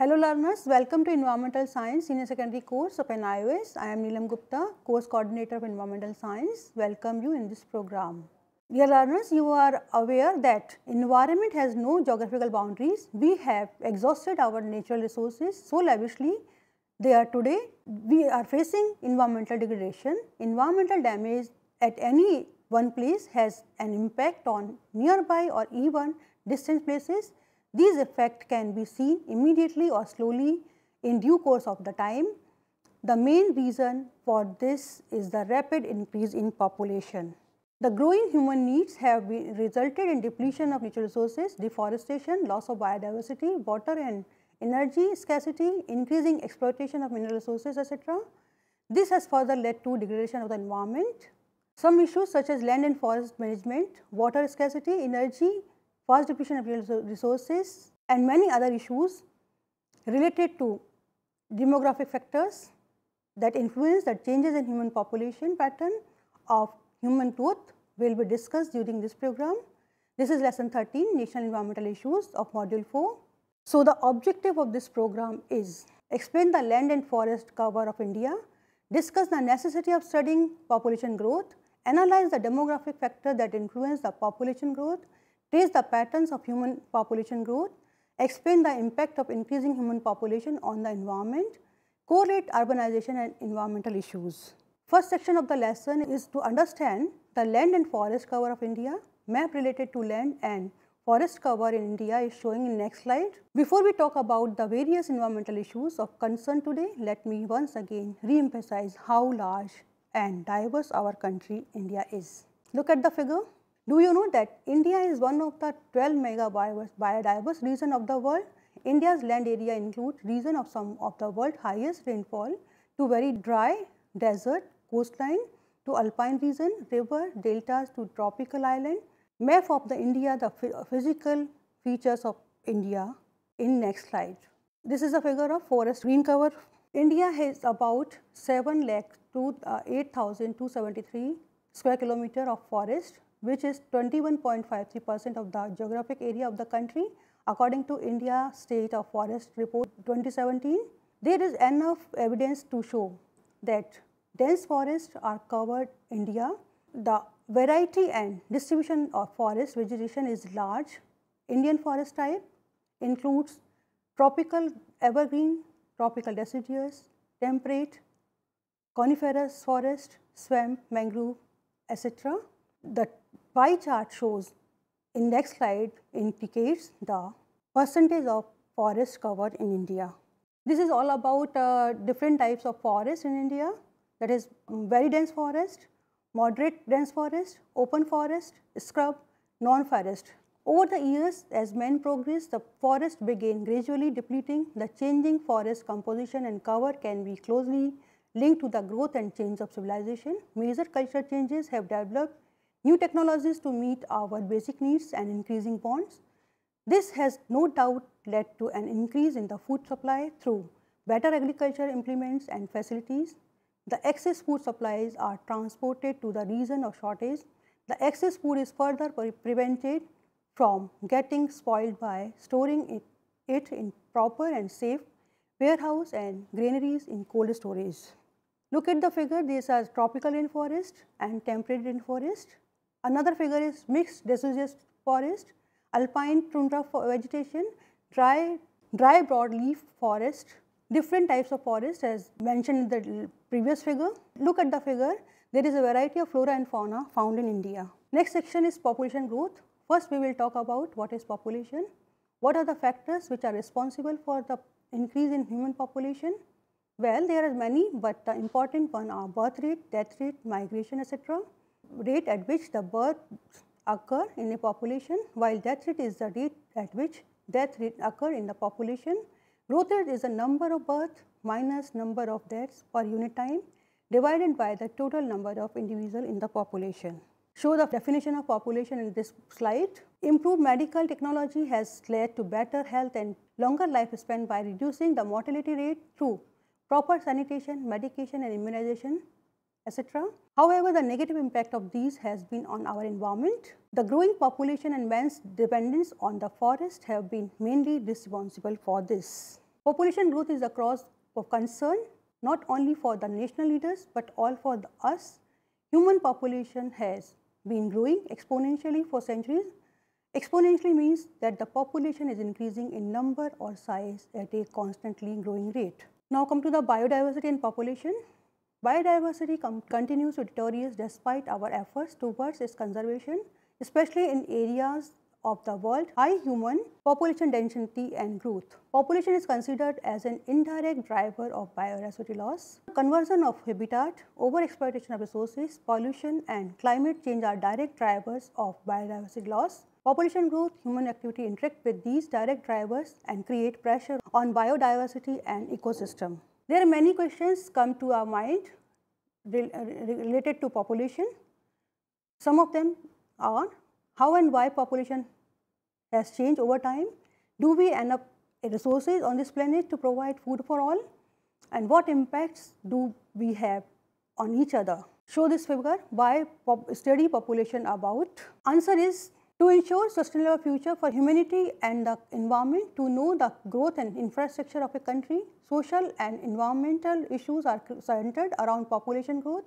Hello learners, welcome to Environmental Science Senior Secondary course of NIOS. I am Neelam Gupta, Course Coordinator of Environmental Science. Welcome you in this program. Dear learners, you are aware that environment has no geographical boundaries. We have exhausted our natural resources so lavishly they are today. We are facing environmental degradation. Environmental damage at any one place has an impact on nearby or even distant places these effects can be seen immediately or slowly in due course of the time. The main reason for this is the rapid increase in population. The growing human needs have been resulted in depletion of natural resources, deforestation, loss of biodiversity, water and energy scarcity, increasing exploitation of mineral resources, etc. This has further led to degradation of the environment. Some issues such as land and forest management, water scarcity, energy cost depletion of resources and many other issues related to demographic factors that influence the changes in human population pattern of human growth will be discussed during this program. This is lesson 13 National Environmental Issues of module 4. So, the objective of this program is explain the land and forest cover of India, discuss the necessity of studying population growth, analyze the demographic factor that influence the population growth trace the patterns of human population growth, explain the impact of increasing human population on the environment, correlate urbanization and environmental issues. First section of the lesson is to understand the land and forest cover of India. Map related to land and forest cover in India is showing in next slide. Before we talk about the various environmental issues of concern today, let me once again re-emphasize how large and diverse our country India is. Look at the figure. Do you know that India is one of the 12 mega biodiverse region of the world? India's land area includes region of some of the world's highest rainfall to very dry desert coastline to alpine region, river, deltas to tropical island. Map of the India, the physical features of India in next slide. This is a figure of forest green cover. India has about 7 lakh to uh, 8,273 square kilometer of forest which is 21.53% of the geographic area of the country according to India State of Forest Report 2017. There is enough evidence to show that dense forests are covered India. The variety and distribution of forest vegetation is large. Indian forest type includes tropical evergreen, tropical deciduous, temperate, coniferous forest, swamp, mangrove, etc. The pie chart shows Index slide indicates the percentage of forest covered in India. This is all about uh, different types of forest in India that is very dense forest, moderate dense forest, open forest, scrub, non-forest. Over the years, as men progressed, the forest began gradually depleting. The changing forest composition and cover can be closely linked to the growth and change of civilization. Major cultural changes have developed new technologies to meet our basic needs and increasing wants. This has no doubt led to an increase in the food supply through better agriculture implements and facilities. The excess food supplies are transported to the region of shortage. The excess food is further pre prevented from getting spoiled by storing it, it in proper and safe warehouse and granaries in cold storage. Look at the figure, these are tropical rainforest and temperate rainforest. Another figure is mixed deciduous forest, alpine tundra vegetation, dry, dry broadleaf forest, different types of forest as mentioned in the previous figure. Look at the figure, there is a variety of flora and fauna found in India. Next section is population growth. First we will talk about what is population, what are the factors which are responsible for the increase in human population. Well, there are many but the important one are birth rate, death rate, migration etc rate at which the births occur in a population while death rate is the rate at which death rate occur in the population. Growth rate is the number of births minus number of deaths per unit time divided by the total number of individuals in the population. Show the definition of population in this slide. Improved medical technology has led to better health and longer life span by reducing the mortality rate through proper sanitation, medication and immunization etc. However, the negative impact of these has been on our environment. The growing population and man's dependence on the forest have been mainly responsible for this. Population growth is a cause of concern not only for the national leaders but all for the, us. Human population has been growing exponentially for centuries. Exponentially means that the population is increasing in number or size at a constantly growing rate. Now come to the biodiversity and population. Biodiversity continues to deteriorate despite our efforts towards its conservation, especially in areas of the world, high human population density and growth. Population is considered as an indirect driver of biodiversity loss. Conversion of habitat, overexploitation of resources, pollution and climate change are direct drivers of biodiversity loss. Population growth, human activity interact with these direct drivers and create pressure on biodiversity and ecosystem. There are many questions come to our mind uh, related to population. Some of them are how and why population has changed over time. Do we end up resources on this planet to provide food for all? And what impacts do we have on each other? Show this figure by study population about. Answer is to ensure sustainable future for humanity and the environment, to know the growth and infrastructure of a country, social and environmental issues are centered around population growth,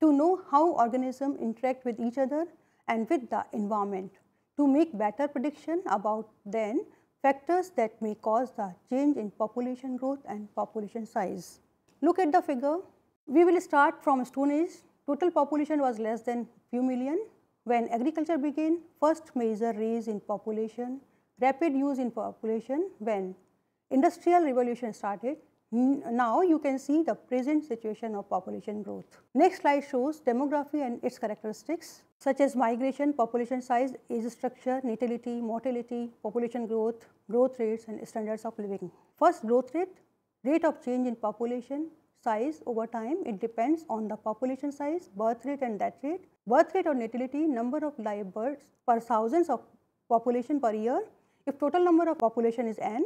to know how organisms interact with each other and with the environment, to make better prediction about then factors that may cause the change in population growth and population size. Look at the figure. We will start from Stone Age. Total population was less than few million when agriculture began, first major rise in population, rapid use in population when industrial revolution started. Now you can see the present situation of population growth. Next slide shows demography and its characteristics such as migration, population size, age structure, natality, mortality, population growth, growth rates and standards of living. First growth rate, rate of change in population, size over time, it depends on the population size, birth rate and death rate, birth rate or natality, number of live births per thousands of population per year. If total number of population is n,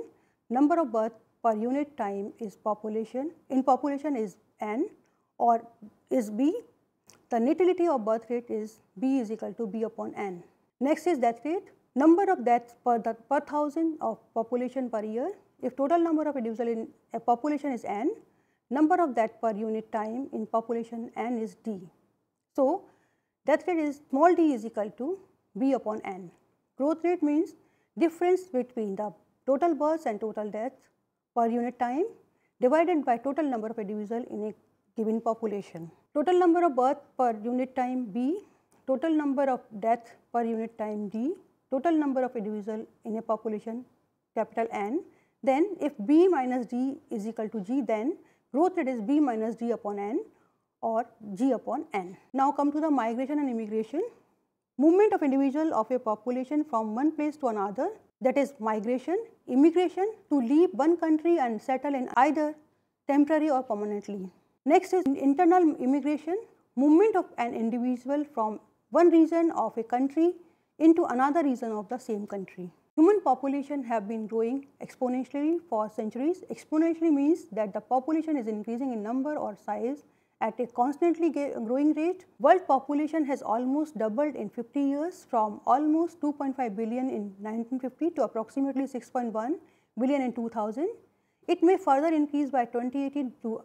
number of birth per unit time is population, in population is n or is b, the natality or birth rate is b is equal to b upon n. Next is death rate, number of deaths per, the, per thousand of population per year. If total number of individuals in a population is n, number of that per unit time in population n is d. So, death rate is small d is equal to b upon n. Growth rate means difference between the total births and total deaths per unit time divided by total number of individuals in a given population. Total number of birth per unit time b, total number of death per unit time d, total number of individuals in a population capital N. Then if b minus d is equal to g then growth rate is b minus d upon n or g upon n. Now come to the migration and immigration. Movement of individual of a population from one place to another that is migration, immigration to leave one country and settle in either temporary or permanently. Next is internal immigration, movement of an individual from one region of a country into another region of the same country. Human population have been growing exponentially for centuries. Exponentially means that the population is increasing in number or size at a constantly growing rate. World population has almost doubled in 50 years from almost 2.5 billion in 1950 to approximately 6.1 billion in 2000. It may further increase by 2018 to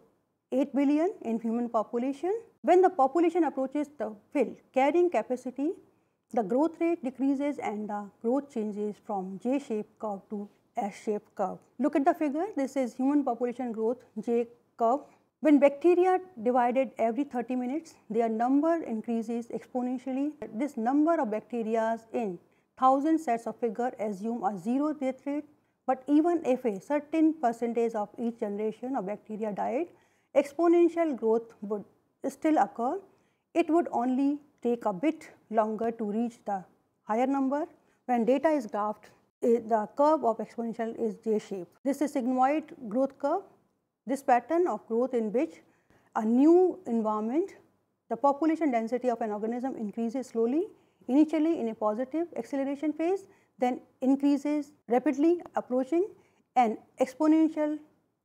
8 billion in human population. When the population approaches the field, carrying capacity, the growth rate decreases and the growth changes from J-shaped curve to S-shaped curve. Look at the figure. This is human population growth J curve. When bacteria divided every 30 minutes, their number increases exponentially. This number of bacteria in 1000 sets of figure assume a zero death rate, but even if a certain percentage of each generation of bacteria died, exponential growth would still occur. It would only take a bit longer to reach the higher number. When data is graphed, eh, the curve of exponential is J-shape. This is sigmoid growth curve. This pattern of growth in which a new environment, the population density of an organism increases slowly, initially in a positive acceleration phase, then increases rapidly approaching an exponential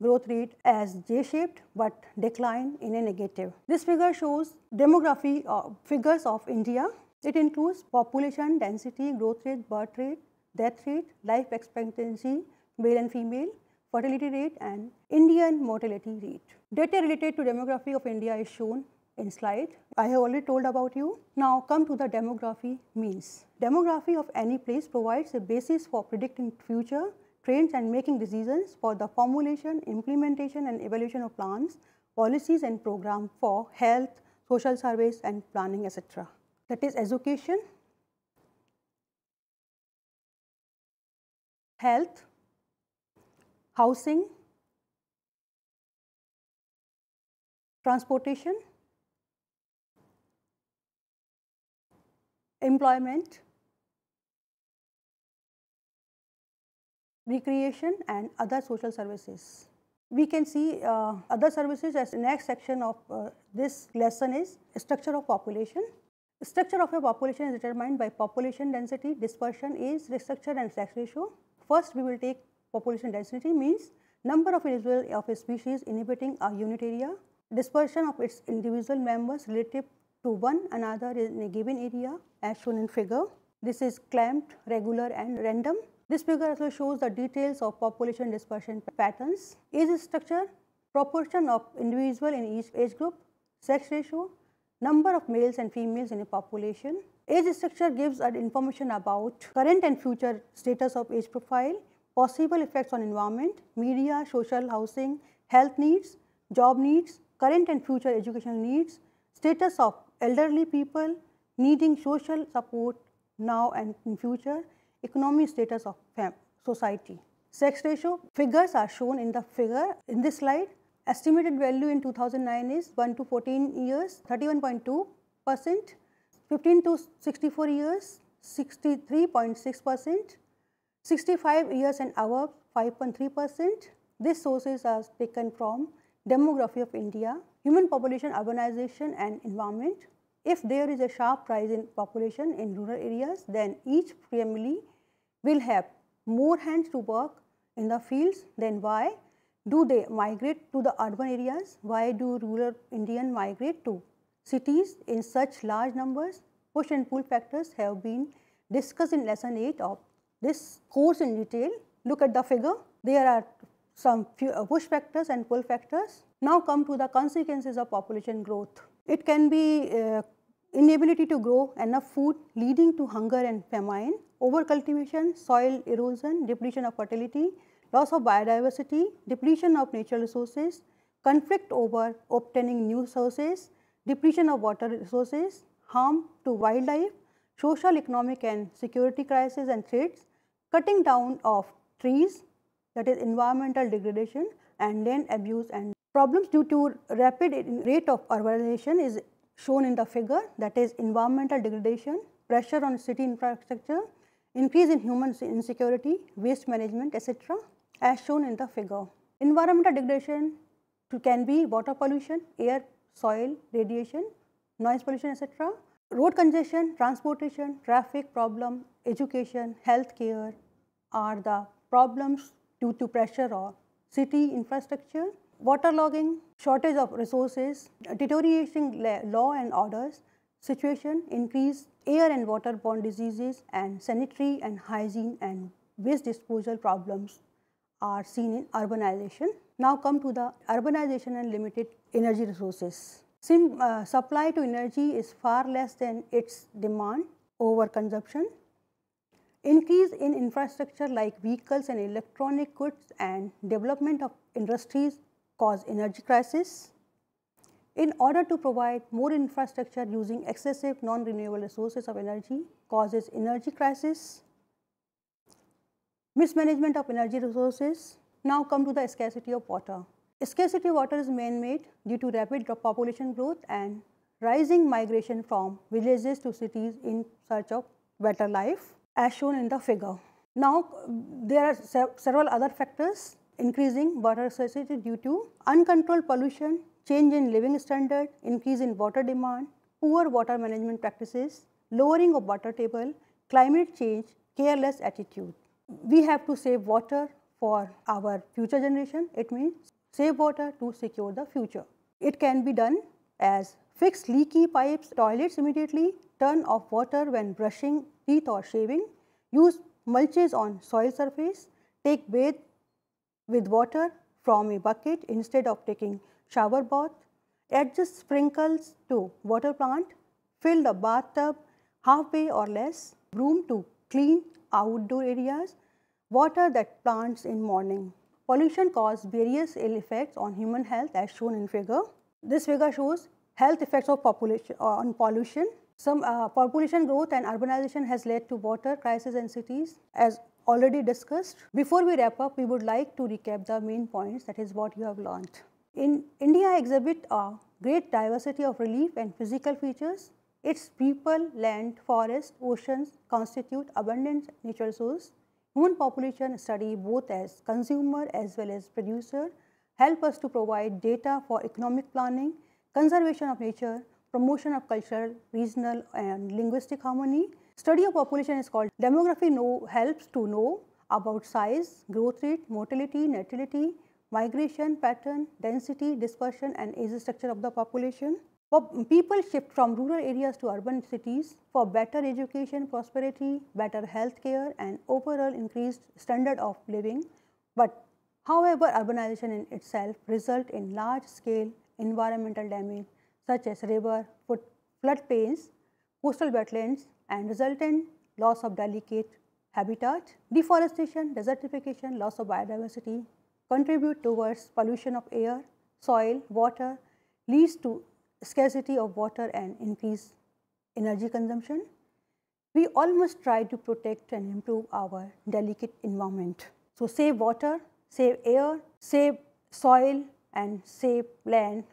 growth rate as J-shaped but decline in a negative. This figure shows demography uh, figures of India. It includes population density, growth rate, birth rate, death rate, life expectancy, male and female, fertility rate and Indian mortality rate. Data related to demography of India is shown in slide. I have already told about you. Now come to the demography means. Demography of any place provides a basis for predicting future and making decisions for the formulation, implementation and evaluation of plans, policies and program for health, social service and planning etc. That is education, health, housing, transportation, employment, recreation and other social services. We can see uh, other services as next section of uh, this lesson is structure of population. Structure of a population is determined by population density, dispersion, age, structure and sex ratio. First we will take population density means number of individual of a species inhabiting a unit area, dispersion of its individual members relative to one another in a given area as shown in figure. This is clamped, regular and random. This figure also shows the details of population dispersion patterns, age structure, proportion of individual in each age group, sex ratio, number of males and females in a population. Age structure gives us information about current and future status of age profile, possible effects on environment, media, social housing, health needs, job needs, current and future educational needs, status of elderly people, needing social support now and in future, economic status of fam society. Sex ratio figures are shown in the figure in this slide. Estimated value in 2009 is 1 to 14 years 31.2 percent, 15 to 64 years 63.6 percent, 65 years and above 5.3 percent. These sources are taken from demography of India, human population, urbanization and environment. If there is a sharp rise in population in rural areas, then each family will have more hands to work in the fields, then why do they migrate to the urban areas? Why do rural Indian migrate to cities in such large numbers? Push and pull factors have been discussed in lesson 8 of this course in detail. Look at the figure. There are some uh, push factors and pull factors. Now come to the consequences of population growth. It can be uh, inability to grow enough food leading to hunger and famine, overcultivation, soil erosion, depletion of fertility, loss of biodiversity, depletion of natural resources, conflict over obtaining new sources, depletion of water resources, harm to wildlife, social, economic and security crisis and threats, cutting down of trees that is environmental degradation and land abuse and Problems due to rapid rate of urbanization is shown in the figure that is environmental degradation, pressure on city infrastructure, increase in human insecurity, waste management etc. as shown in the figure. Environmental degradation can be water pollution, air, soil, radiation, noise pollution etc. Road congestion, transportation, traffic problem, education, health care are the problems due to pressure on city infrastructure waterlogging, shortage of resources, deteriorating law and orders, situation, increased air and waterborne diseases and sanitary and hygiene and waste disposal problems are seen in urbanization. Now come to the urbanization and limited energy resources. Sim, uh, supply to energy is far less than its demand over consumption. Increase in infrastructure like vehicles and electronic goods and development of industries cause energy crisis. In order to provide more infrastructure using excessive non-renewable resources of energy causes energy crisis. Mismanagement of energy resources. Now come to the scarcity of water. Scarcity of water is man-made due to rapid population growth and rising migration from villages to cities in search of better life as shown in the figure. Now, there are several other factors increasing water scarcity due to uncontrolled pollution, change in living standard, increase in water demand, poor water management practices, lowering of water table, climate change, careless attitude. We have to save water for our future generation. It means save water to secure the future. It can be done as fix leaky pipes, toilets immediately, turn off water when brushing teeth or shaving, use mulches on soil surface, take bath with water from a bucket instead of taking shower bath. Add just sprinkles to water plant. Fill the bathtub halfway or less. Broom to clean outdoor areas. Water that plants in morning. Pollution causes various ill effects on human health as shown in figure. This figure shows health effects of population on pollution. Some uh, population growth and urbanization has led to water crisis in cities as already discussed. Before we wrap up, we would like to recap the main points that is what you have learned. In India exhibit a great diversity of relief and physical features. Its people, land, forest, oceans constitute abundant natural source. Human population study both as consumer as well as producer help us to provide data for economic planning, conservation of nature, promotion of cultural, regional and linguistic harmony. Study of population is called demography know, helps to know about size, growth rate, mortality, natality, migration pattern, density, dispersion and age structure of the population. People shift from rural areas to urban cities for better education, prosperity, better health care and overall increased standard of living. But however, urbanization in itself result in large scale environmental damage such as river, foot, floodplains, coastal wetlands and resultant loss of delicate habitat. Deforestation, desertification, loss of biodiversity contribute towards pollution of air, soil, water, leads to scarcity of water and increased energy consumption. We almost try to protect and improve our delicate environment. So, save water, save air, save soil and save land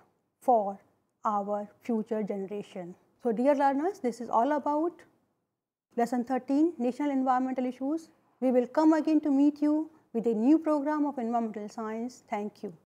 for our future generation. So dear learners, this is all about lesson 13, National Environmental Issues. We will come again to meet you with a new program of environmental science. Thank you.